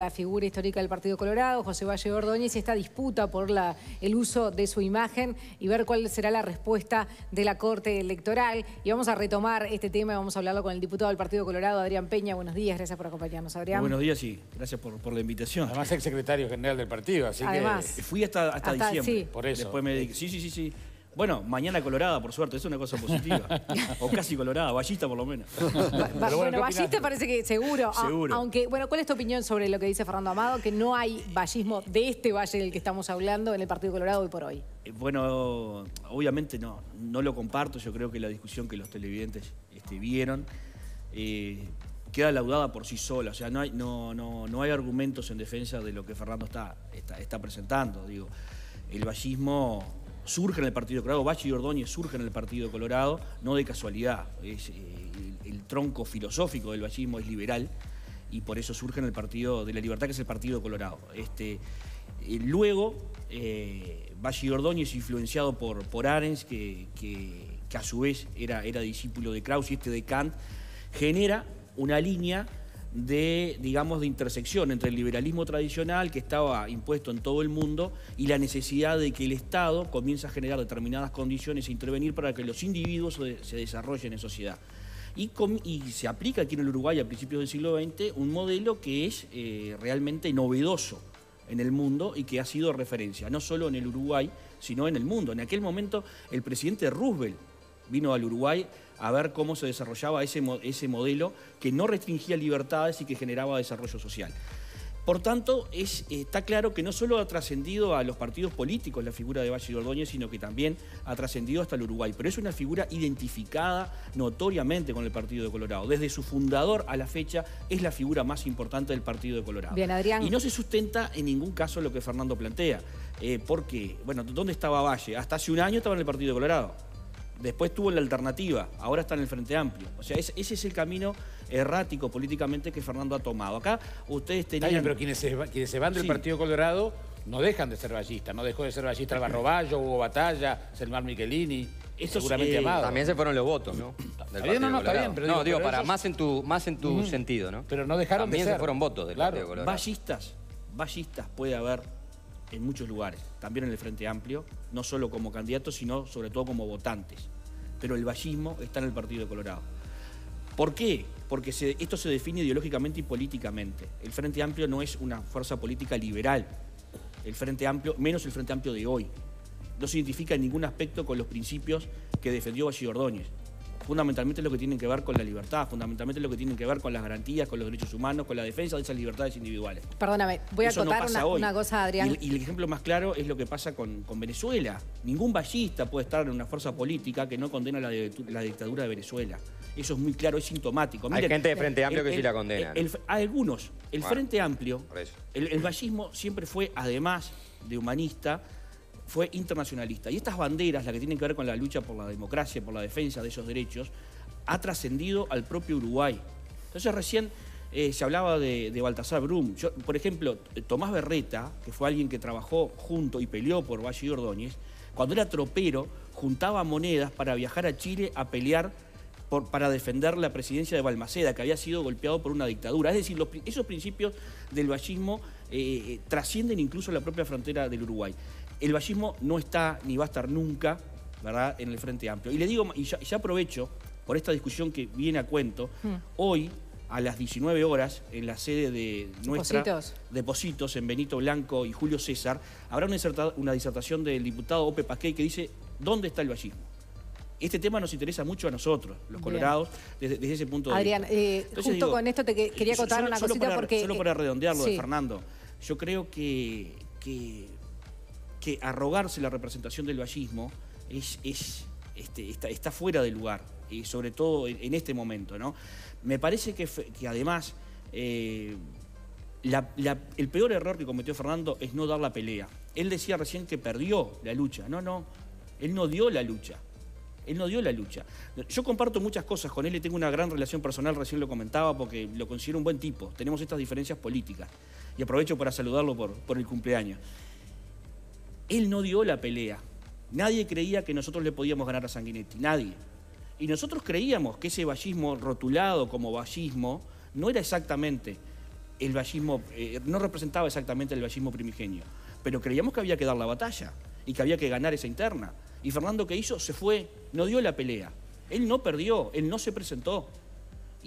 La figura histórica del Partido Colorado, José Valle Ordóñez, esta disputa por el uso de su imagen y ver cuál será la respuesta de la Corte Electoral. Y vamos a retomar este tema y vamos a hablarlo con el diputado del Partido Colorado, Adrián Peña. Buenos días, gracias por acompañarnos, Adrián. Buenos días sí. gracias por, la invitación. Además, ex secretario general del partido, así que... Fui hasta, diciembre. Por eso. Después me Sí, sí, sí, sí. Bueno, mañana colorada, por suerte, es una cosa positiva. o casi colorada, ballista por lo menos. bueno, ballista parece que seguro. Ah, seguro. aunque, bueno, ¿cuál es tu opinión sobre lo que dice Fernando Amado? Que no hay ballismo de este valle del que estamos hablando en el Partido Colorado hoy por hoy. Eh, bueno, obviamente no, no lo comparto. Yo creo que la discusión que los televidentes este, vieron. Eh, queda laudada por sí sola. O sea, no hay, no, no, no hay argumentos en defensa de lo que Fernando está, está, presentando. Digo, el vallismo surge en el Partido Colorado, Bachi y Ordóñez surge en el Partido Colorado, no de casualidad. Es, eh, el, tronco filosófico del bachismo es liberal y por eso surge en el Partido de la Libertad, que es el Partido Colorado. Este, eh, luego, eh, Bachi Ordóñez, influenciado por, por Arens, que, a su vez era, era discípulo de Krauss y este de Kant, genera una línea de, digamos, de intersección entre el liberalismo tradicional que estaba impuesto en todo el mundo y la necesidad de que el Estado comience a generar determinadas condiciones e intervenir para que los individuos se desarrollen en sociedad. Y, se aplica aquí en el Uruguay a principios del siglo XX un modelo que es eh, realmente novedoso en el mundo y que ha sido referencia, no solo en el Uruguay, sino en el mundo. En aquel momento el presidente Roosevelt vino al Uruguay a ver cómo se desarrollaba ese, ese modelo que no restringía libertades y que generaba desarrollo social. Por tanto, es, está claro que no solo ha trascendido a los partidos políticos la figura de Valle y Ordóñez, sino que también ha trascendido hasta el Uruguay. Pero es una figura identificada notoriamente con el Partido de Colorado. Desde su fundador a la fecha es la figura más importante del Partido de Colorado. Adrián. Y no se sustenta en ningún caso lo que Fernando plantea. Eh, porque, bueno, ¿dónde estaba Valle? Hasta hace un año estaba en el Partido de Colorado. Después tuvo la alternativa, ahora está en el Frente Amplio. O sea, ese, es el camino errático políticamente que Fernando ha tomado. Acá ustedes tenían... pero quienes se, van del Partido Colorado no dejan de ser ballistas. No dejó de ser ballista el Barroballo, hubo Batalla, Selmar Michelini, seguramente eh, También se fueron los votos, ¿no? no, no, está bien. no, digo, para más en tu, más en tu mm. sentido, ¿no? Pero no dejaron de ser. También se fueron votos del claro. Partido Colorado. Ballistas, ballistas puede haber en muchos lugares, también en el Frente Amplio, no solo como candidatos, sino sobre todo como votantes. Pero el vallismo está en el Partido de Colorado. ¿Por qué? Porque esto se define ideológicamente y políticamente. El Frente Amplio no es una fuerza política liberal, el Frente Amplio, menos el Frente Amplio de hoy. No se identifica en ningún aspecto con los principios que defendió Valle Ordóñez fundamentalmente lo que tienen que ver con la libertad, fundamentalmente lo que tienen que ver con las garantías, con los derechos humanos, con la defensa de esas libertades individuales. Perdóname, voy a contar una, cosa, Adrián. Y, el ejemplo más claro es lo que pasa con, Venezuela. Ningún ballista puede estar en una fuerza política que no condena la, dictadura de Venezuela. Eso es muy claro, es sintomático. Hay gente de Frente eh, Amplio que sí la condena. algunos. El Frente Amplio, el, el siempre fue, además de humanista, fue internacionalista. Y estas banderas, las que tienen que ver con la lucha por la democracia, por la defensa de esos derechos, ha trascendido al propio Uruguay. Entonces recién eh, se hablaba de, Baltasar Brum. por ejemplo, Tomás Berreta, que fue alguien que trabajó junto y peleó por Valle y Ordóñez, cuando era tropero, juntaba monedas para viajar a Chile a pelear para defender la presidencia de Balmaceda, que había sido golpeado por una dictadura. Es decir, esos principios del vallismo eh, eh, trascienden incluso la propia frontera del Uruguay el vallismo no está ni va a estar nunca, ¿verdad?, en el Frente Amplio. Y le digo, y ya, aprovecho por esta discusión que viene a cuento, hmm. hoy a las 19 horas en la sede de nuestra en Benito Blanco y Julio César, habrá una, disertación del diputado Ope Paquet que dice ¿Dónde está el vallismo? Este tema nos interesa mucho a nosotros, los colorados, desde, ese punto de vista. Adrián, eh, justo con esto te quería contar una porque... Solo para redondearlo de Fernando, yo creo que que arrogarse la representación del vallismo es, es este, está, fuera de lugar, y sobre todo en, este momento. ¿no? Me parece que, que además eh, el peor error que cometió Fernando es no dar la pelea. Él decía recién que perdió la lucha. No, no, él no dio la lucha. Él no dio la lucha. Yo comparto muchas cosas con él y tengo una gran relación personal, recién lo comentaba, porque lo considero un buen tipo. Tenemos estas diferencias políticas. Y aprovecho para saludarlo por, por el cumpleaños. Él no dio la pelea. Nadie creía que nosotros le podíamos ganar a Sanguinetti, nadie. Y nosotros creíamos que ese vallismo rotulado como vallismo no era exactamente el vallismo, eh, no representaba exactamente el vallismo primigenio. Pero creíamos que había que dar la batalla y que había que ganar esa interna. Y Fernando, ¿qué hizo? Se fue, no dio la pelea. Él no perdió, él no se presentó.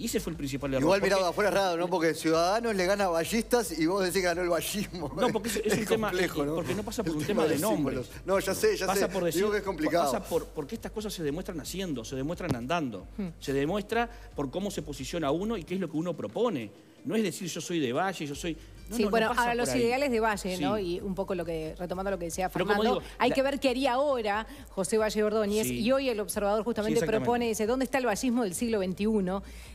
Y ese fue el principal error. Igual porque... afuera raro, ¿no? Porque Ciudadanos le gana a ballistas y vos decís que ganó el ballismo. No, porque es, un tema. Eh, eh, porque no pasa por un tema de, nombres. No, ya sé, ya pasa sé. Por Digo que es complicado. Pasa por, porque estas cosas se demuestran haciendo, se demuestran andando. Hmm. Se demuestra por cómo se posiciona uno y qué es lo que uno propone. No es decir yo soy de Valle, yo soy sí, bueno, los ideales de Valle, ¿no? Y un poco lo que, retomando lo que decía Fernando, hay que ver qué haría ahora José Valle Ordóñez. Y hoy el observador justamente propone, dice, ¿dónde está el vallismo del siglo XXI?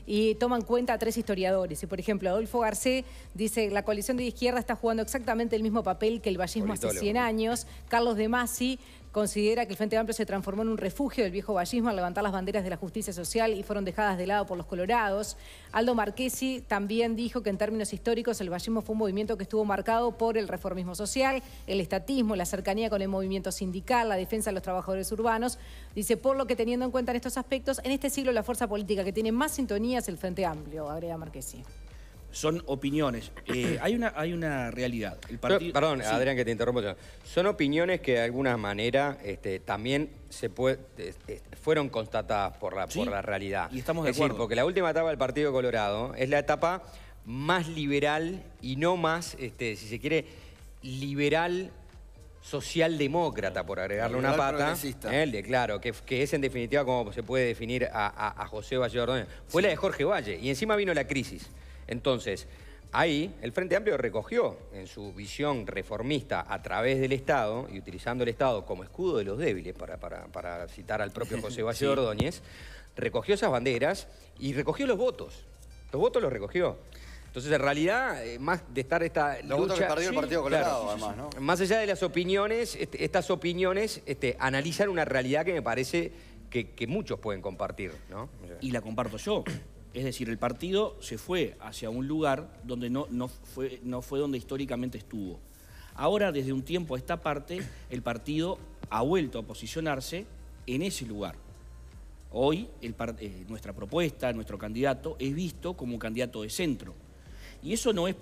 Y toman cuenta a tres historiadores. Y por ejemplo, Adolfo Garcés dice, la coalición de izquierda está jugando exactamente el mismo papel que el vallismo hace 100 años. Carlos de Masi considera que el Frente Amplio se transformó en un refugio del viejo vallismo al levantar las banderas de la justicia social y fueron dejadas de lado por los colorados. Aldo Marquesi también dijo que en términos históricos el vallismo fue un movimiento que estuvo marcado por el reformismo social, el estatismo, la cercanía con el movimiento sindical, la defensa de los trabajadores urbanos. Dice, por lo que teniendo en cuenta en estos aspectos, en este siglo la fuerza política que tiene más sintonía es el Frente Amplio, agrega Marchesi son opiniones. Eh, hay, una, hay una realidad. El perdón, Adrián, que te interrumpo. Son opiniones que de alguna manera este, también se este, fueron constatadas por la, por la realidad. Y estamos de Decir, porque la última etapa del Partido Colorado es la etapa más liberal y no más, este, si se quiere, liberal socialdemócrata, por agregarle una pata. ¿eh? El de, claro, que, es en definitiva como se puede definir a, José Valle Ordóñez. Fue la de Jorge Valle y encima vino la crisis. Entonces, ahí el Frente Amplio recogió en su visión reformista a través del Estado y utilizando el Estado como escudo de los débiles, para, citar al propio José Valle Ordóñez, recogió esas banderas y recogió los votos. Los votos los recogió. Entonces, en realidad, eh, más de estar esta Los lucha... Que perdió el Partido Colorado, además, ¿no? Más allá de las opiniones, este, estas opiniones este, analizan una realidad que me parece que, que muchos pueden compartir, ¿no? Y la comparto yo. Es decir, el partido se fue hacia un lugar donde no, no, fue, no fue donde históricamente estuvo. Ahora, desde un tiempo a esta parte, el partido ha vuelto a posicionarse en ese lugar. Hoy eh, nuestra propuesta, nuestro candidato, es visto como candidato de centro. Y eso no es,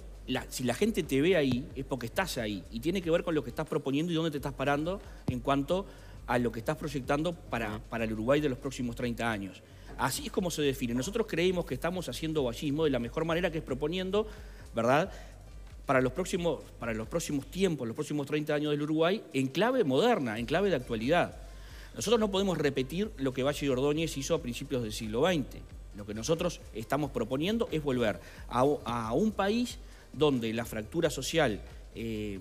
si la gente te ve ahí, es porque estás ahí. Y tiene que ver con lo que estás proponiendo y dónde te estás parando en cuanto a lo que estás proyectando para, para el Uruguay de los próximos 30 años. Así es como se define. Nosotros creemos que estamos haciendo vallismo de la mejor manera que es proponiendo, ¿verdad? Para los, próximos, para los próximos tiempos, los próximos 30 años del Uruguay, en clave moderna, en clave de actualidad. Nosotros no podemos repetir lo que Valle y Ordóñez hizo a principios del siglo XX. Lo que nosotros estamos proponiendo es volver a, un país donde la fractura social eh,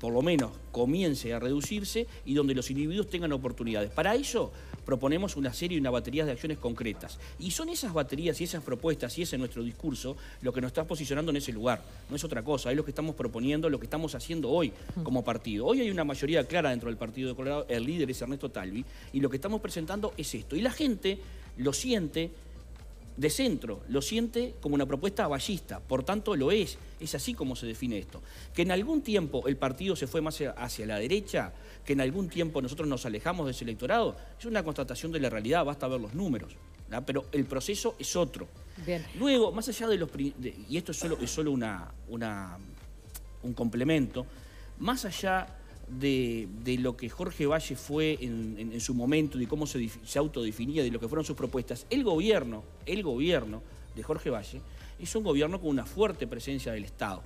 por lo menos comience a reducirse y donde los individuos tengan oportunidades. Para eso proponemos una serie y una batería de acciones concretas. Y son esas baterías y esas propuestas y ese nuestro discurso lo que nos está posicionando en ese lugar. No es otra cosa, es lo que estamos proponiendo, lo que estamos haciendo hoy como partido. Hoy hay una mayoría clara dentro del Partido de Colorado, el líder es Ernesto Talvi, y lo que estamos presentando es esto. Y la gente lo siente de centro, lo siente como una propuesta ballista, por tanto lo es, es así como se define esto. Que en algún tiempo el partido se fue más hacia la derecha, que en algún tiempo nosotros nos alejamos de ese electorado, es una constatación de la realidad, basta ver los números, pero el proceso es otro. Luego, más allá de los... y esto es solo, una, un complemento, más allá de, lo que Jorge Valle fue en, su momento, de cómo se, autodefinía, de lo que fueron sus propuestas, el gobierno, el gobierno de Jorge Valle es un gobierno con una fuerte presencia del Estado.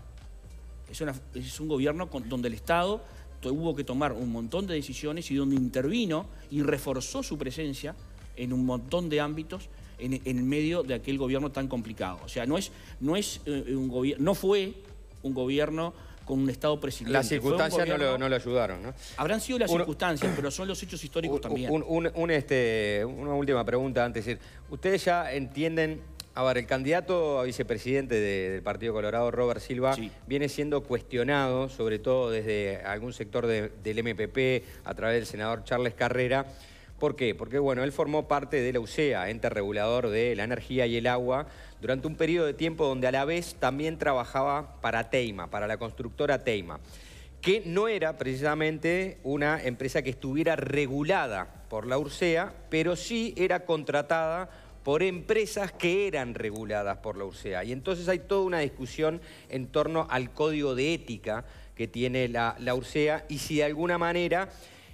Es, un gobierno donde el Estado tuvo que tomar un montón de decisiones y donde intervino y reforzó su presencia en un montón de ámbitos en, medio de aquel gobierno tan complicado. O sea, no, es, no, es eh, un no fue un gobierno con un Estado presidente. Las circunstancias no, lo, ayudaron, Habrán sido las circunstancias, pero son los hechos históricos también. Este, una última pregunta antes. De Ustedes ya entienden... A ver, el candidato a vicepresidente del Partido Colorado, Robert Silva, viene siendo cuestionado, sobre todo desde algún sector del MPP, a través del senador Charles Carrera, ¿Por qué? Porque bueno, él formó parte de la UCEA, ente regulador de la energía y el agua, durante un periodo de tiempo donde a la vez también trabajaba para Teima, para la constructora Teima, que no era precisamente una empresa que estuviera regulada por la UCEA... pero sí era contratada por empresas que eran reguladas por la UCEA... Y entonces hay toda una discusión en torno al código de ética que tiene la, la e y si de alguna manera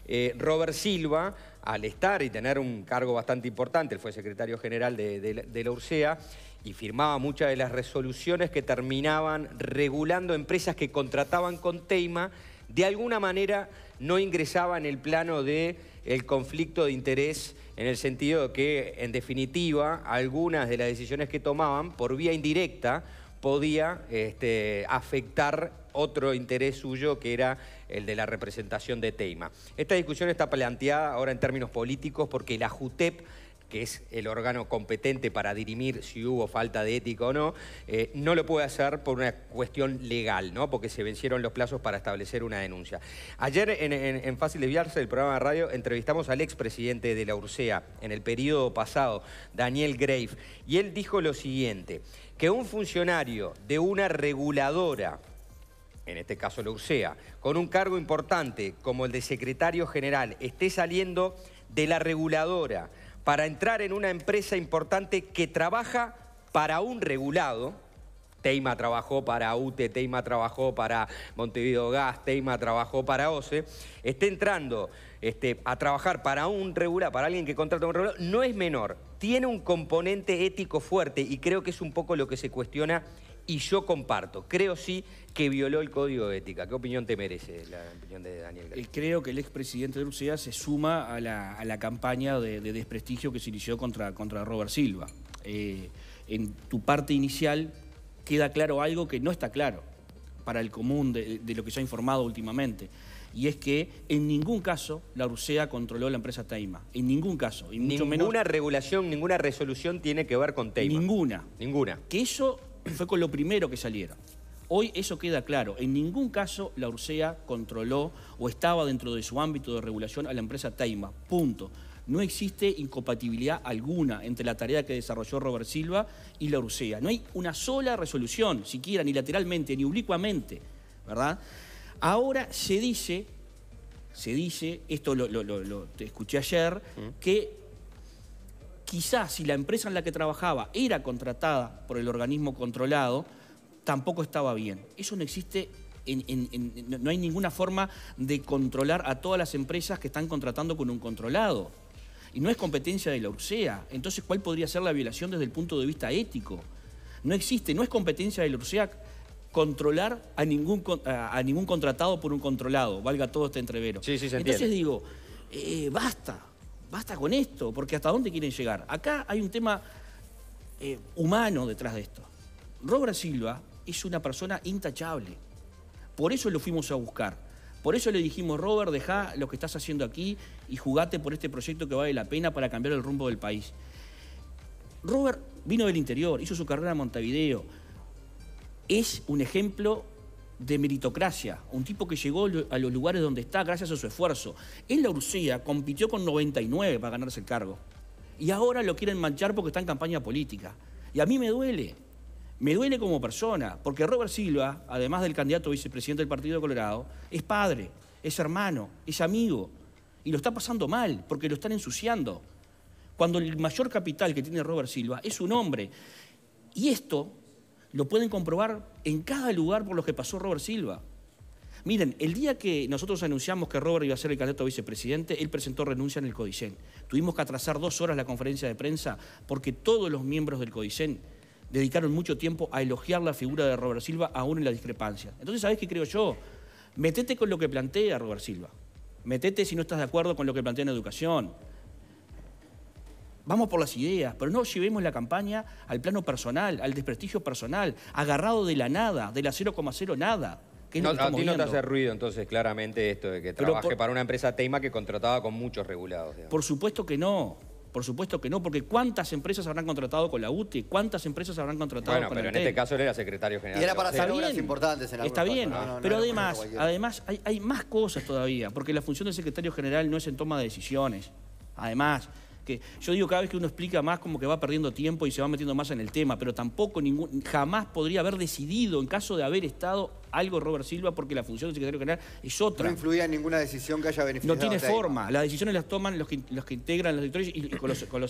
eh, Robert Silva al estar y tener un cargo bastante importante, él fue secretario general de, la URSEA, y firmaba muchas de las resoluciones que terminaban regulando empresas que contrataban con Teima, de alguna manera no ingresaba en el plano del conflicto de interés, en el sentido de que, en definitiva, algunas de las decisiones que tomaban por vía indirecta podía este, afectar otro interés suyo que era el de la representación de Teima. Esta discusión está planteada ahora en términos políticos porque la JUTEP que es el órgano competente para dirimir si hubo falta de ética o no, eh, no lo puede hacer por una cuestión legal, ¿no? porque se vencieron los plazos para establecer una denuncia. Ayer en, Fácil de Fácil Desviarse, el programa de radio, entrevistamos al expresidente de la URSEA en el periodo pasado, Daniel Grave, y él dijo lo siguiente, que un funcionario de una reguladora en este caso la URSEA, con un cargo importante como el de secretario general, esté saliendo de la reguladora para entrar en una empresa importante que trabaja para un regulado. Teima trabajó para UTE, Teima trabajó para Montevideo Gas, Teima trabajó para OCE. Esté entrando este, a trabajar para un regulado, para alguien que contrata un regulado, no es menor. Tiene un componente ético fuerte y creo que es un poco lo que se cuestiona y yo comparto. Creo sí que violó el código de ética. ¿Qué opinión te merece la opinión de Daniel García? Eh, creo que el expresidente de Rusia se suma a la, campaña de, desprestigio que se inició contra, contra Robert Silva. Eh, en tu parte inicial queda claro algo que no está claro para el común de, lo que se ha informado últimamente. Y es que en ningún caso la Rusia controló la empresa Teima. En ningún caso. Y ninguna regulación, ninguna resolución tiene que ver con Teima. Ninguna. Ninguna. Que eso fue con lo primero que salieron. Hoy eso queda claro. En ningún caso la Ursea controló o estaba dentro de su ámbito de regulación a la empresa Teima. Punto. No existe incompatibilidad alguna entre la tarea que desarrolló Robert Silva y la Ursea. No hay una sola resolución, siquiera, ni lateralmente, ni oblicuamente, ¿verdad? Ahora se dice, se dice, esto lo, lo escuché ayer, mm. que quizás si la empresa en la que trabajaba era contratada por el organismo controlado, tampoco estaba bien. Eso no existe. no hay ninguna forma de controlar a todas las empresas que están contratando con un controlado. Y no es competencia de la URSEA. Entonces, ¿cuál podría ser la violación desde el punto de vista ético? No existe, no es competencia de la URSEA controlar a ningún, contratado por un controlado, valga todo este entrevero. Entonces digo, eh, basta, basta con esto, porque ¿hasta dónde quieren llegar? Acá hay un tema eh, humano detrás de esto. Robert Silva es una persona intachable. Por eso lo fuimos a buscar. Por eso le dijimos, Robert, deja lo que estás haciendo aquí y jugate por este proyecto que vale la pena para cambiar el rumbo del país. Robert vino del interior, hizo su carrera en Montevideo. Es un ejemplo de meritocracia, un tipo que llegó a los lugares donde está gracias a su esfuerzo. En la Ursía compitió con 99 para ganarse el cargo. Y ahora lo quieren manchar porque está en campaña política. Y a mí me duele. Me duele como persona, porque Robert Silva, además del candidato vicepresidente del Partido de Colorado, es padre, es hermano, es amigo. Y lo está pasando mal, porque lo están ensuciando. Cuando el mayor capital que tiene Robert Silva es un hombre. Y esto lo pueden comprobar en cada lugar por lo que pasó Robert Silva. Miren, el día que nosotros anunciamos que Robert iba a ser el candidato a vicepresidente, él presentó renuncia en el Codicen. Tuvimos que atrasar dos horas la conferencia de prensa porque todos los miembros del Codicen dedicaron mucho tiempo a elogiar la figura de Robert Silva aún en la discrepancia. Entonces, ¿sabés qué creo yo? Metete con lo que plantea Robert Silva. Metete si no estás de acuerdo con lo que plantea en educación. Vamos por las ideas, pero no llevemos la campaña al plano personal, al desprestigio personal, agarrado de la nada, de la 0,0 nada. Que no, a te hace ruido entonces claramente esto de que trabaje para una empresa Teima que contrataba con muchos regulados. Por supuesto que no. Por supuesto que no, porque ¿cuántas empresas habrán contratado con la UTE? ¿Cuántas empresas habrán contratado con la Bueno, pero en este caso él era secretario general. Y era para hacer importantes en Está bien, pero además, además hay, hay más cosas todavía, porque la función del secretario general no es en toma de decisiones. Además, que yo digo cada vez que uno explica más como que va perdiendo tiempo y se va metiendo más en el tema, pero tampoco ningún, jamás podría haber decidido en caso de haber estado algo Robert Silva porque la función del secretario general es otra. No influía en ninguna decisión que haya beneficiado. No tiene forma. Las decisiones las toman los que, los que integran los directores con,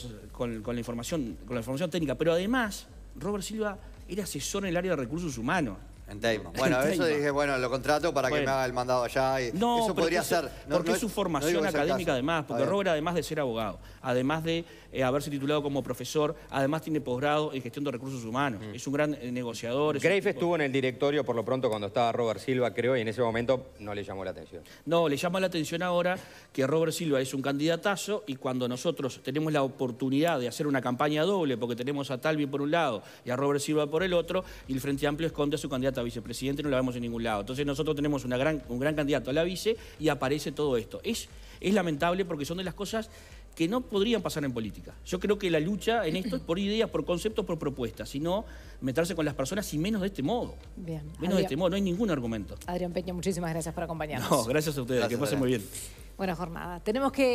la información, con la información técnica. Pero además, Robert Silva era asesor en el área de recursos humanos. En Bueno, eso dije, bueno, lo contrato para que me haga el mandado allá. Y no, eso podría ser. porque es su formación académica, además. Porque Robert, además de ser abogado, además de eh, haberse titulado como profesor, además tiene posgrado en gestión de recursos humanos. Mm. Es un gran eh, negociador. Greif estuvo en el directorio, por lo pronto, cuando estaba Robert Silva, creo, y en ese momento no le llamó la atención. No, le llama la atención ahora que Robert Silva es un candidatazo y cuando nosotros tenemos la oportunidad de hacer una campaña doble, porque tenemos a Talvi por un lado y a Robert Silva por el otro, y el Frente Amplio esconde a su candidato vicepresidente no la vemos en ningún lado. Entonces nosotros tenemos un gran candidato a la vice y aparece todo esto. Es, lamentable porque son de las cosas que no podrían pasar en política. Yo creo que la lucha en esto es por ideas, por conceptos, por propuestas, sino meterse con las personas y menos de este modo. Menos de este modo, no hay ningún argumento. Adrián Peña, muchísimas gracias por acompañarnos. No, gracias a ustedes, que pasen muy bien. Buena jornada. Tenemos que